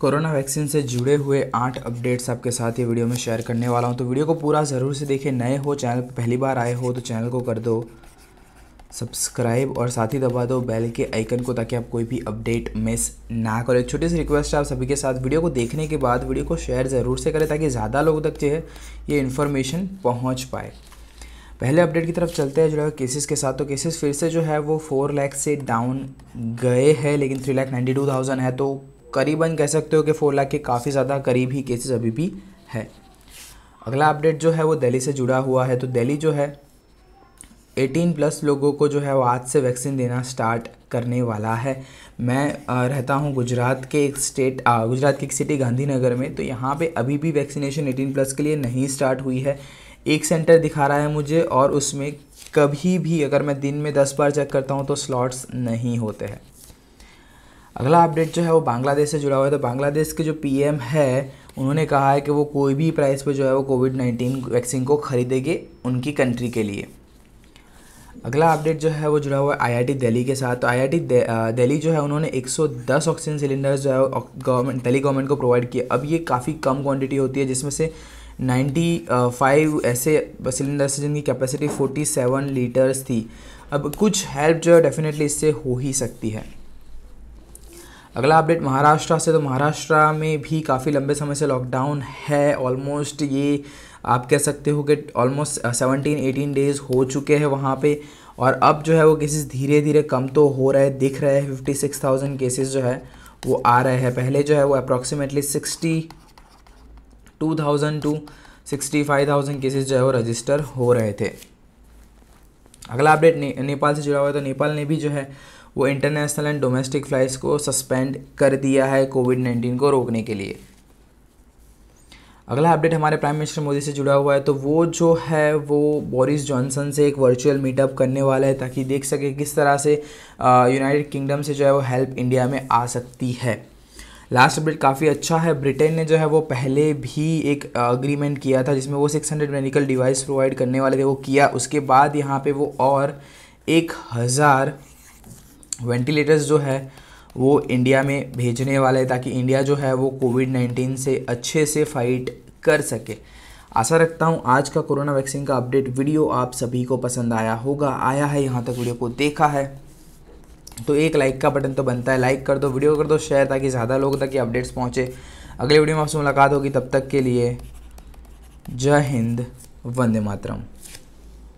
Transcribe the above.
corona vaccine से जुड़े हुए आठ अपडेट्स आपके साथ ये वीडियो में शेयर करने वाला हूँ तो वीडियो को पूरा ज़रूर से देखें नए हो चैनल पर पहली बार आए हो तो चैनल को कर दो सब्सक्राइब और साथ ही दबा दो बेल के आइकन को ताकि आप कोई भी अपडेट मिस ना करें छोटी सी रिक्वेस्ट है आप सभी के साथ वीडियो को देखने के बाद वीडियो को शेयर ज़रूर से करें ताकि ज़्यादा लोगों तक जो है ये इन्फॉर्मेशन पहुँच पाए पहले अपडेट की तरफ चलते हैं जो है केसेस के साथ तो केसेस फिर से जो है वो फोर लैख से डाउन गए हैं लेकिन three lakh ninety two thousand है तो करीबन कह सकते हो कि फोर लाख के काफ़ी ज़्यादा करीब ही केसेस अभी भी है अगला अपडेट जो है वो दिल्ली से जुड़ा हुआ है तो दिल्ली जो है 18 प्लस लोगों को जो है वो आज से वैक्सीन देना स्टार्ट करने वाला है मैं रहता हूँ गुजरात के एक स्टेट गुजरात की एक सिटी गांधीनगर में तो यहाँ पे अभी भी वैक्सीनेशन 18 प्लस के लिए नहीं स्टार्ट हुई है एक सेंटर दिखा रहा है मुझे और उसमें कभी भी अगर मैं दिन में दस बार चेक करता हूँ तो स्लॉट्स नहीं होते हैं अगला अपडेट जो है वो बांग्लादेश से जुड़ा हुआ है तो बांग्लादेश के जो पीएम है उन्होंने कहा है कि वो कोई भी प्राइस पर जो है वो कोविड नाइन्टीन वैक्सीन को ख़रीदेंगे उनकी कंट्री के लिए अगला अपडेट जो है वो जुड़ा हुआ है आईआईटी दिल्ली के साथ तो आईआईटी दिल्ली जो है उन्होंने 110 ऑक्सीजन सिलेंडर्स जो है गवर्नमेंट दिल्ली गवर्नमेंट को प्रोवाइड किए अब ये काफ़ी कम क्वांटिटी होती है जिसमें से 95 ऐसे सिलेंडर्स थे जिनकी कैपेसिटी 47 लीटर्स थी अब कुछ हेल्प जो है डेफिनेटली इससे हो ही सकती है अगला अपडेट महाराष्ट्र से तो महाराष्ट्र में भी काफ़ी लंबे समय से लॉकडाउन है ऑलमोस्ट ये आप कह सकते हो कि ऑलमोस्ट सेवनटीन एटीन डेज़ हो चुके हैं वहाँ पे और अब जो है वो केसेस धीरे धीरे कम तो हो रहे हैं दिख रहे हैं फिफ्टी सिक्स थाउजेंड केसेज जो है वो आ रहे हैं पहले जो है वो approximately sixty two thousand to sixty five thousand cases जो है वो रजिस्टर हो रहे थे अगला अपडेट ने, नेपाल से जुड़ा हुआ है तो नेपाल ने भी जो है वो इंटरनेशनल एंड डोमेस्टिक फ्लाइट्स को सस्पेंड कर दिया है कोविड नाइन्टीन को रोकने के लिए अगला अपडेट हमारे प्राइम मिनिस्टर मोदी से जुड़ा हुआ है तो वो जो है वो बोरिस जॉनसन से एक वर्चुअल मीटअप करने वाला है ताकि देख सके किस तरह से यूनाइटेड किंगडम से जो है वो हेल्प इंडिया में आ सकती है लास्ट अपडेट काफ़ी अच्छा है ब्रिटेन ने जो है वो पहले भी एक अग्रीमेंट किया था जिसमें वो 600 मेडिकल डिवाइस प्रोवाइड करने वाले थे वो किया उसके बाद यहाँ पे वो और एक हज़ार वेंटिलेटर्स जो है वो इंडिया में भेजने वाले ताकि इंडिया जो है वो कोविड नाइन्टीन से अच्छे से फाइट कर सके आशा रखता हूँ आज का कोरोना वैक्सीन का अपडेट वीडियो आप सभी को पसंद आया होगा आया है यहाँ तक वीडियो को देखा है तो एक लाइक का बटन तो बनता है लाइक कर दो वीडियो कर दो शेयर ताकि ज़्यादा लोगों तक ये अपडेट्स पहुँचे अगले वीडियो में आपसे मुलाकात होगी तब तक के लिए जय हिंद वंदे मातरम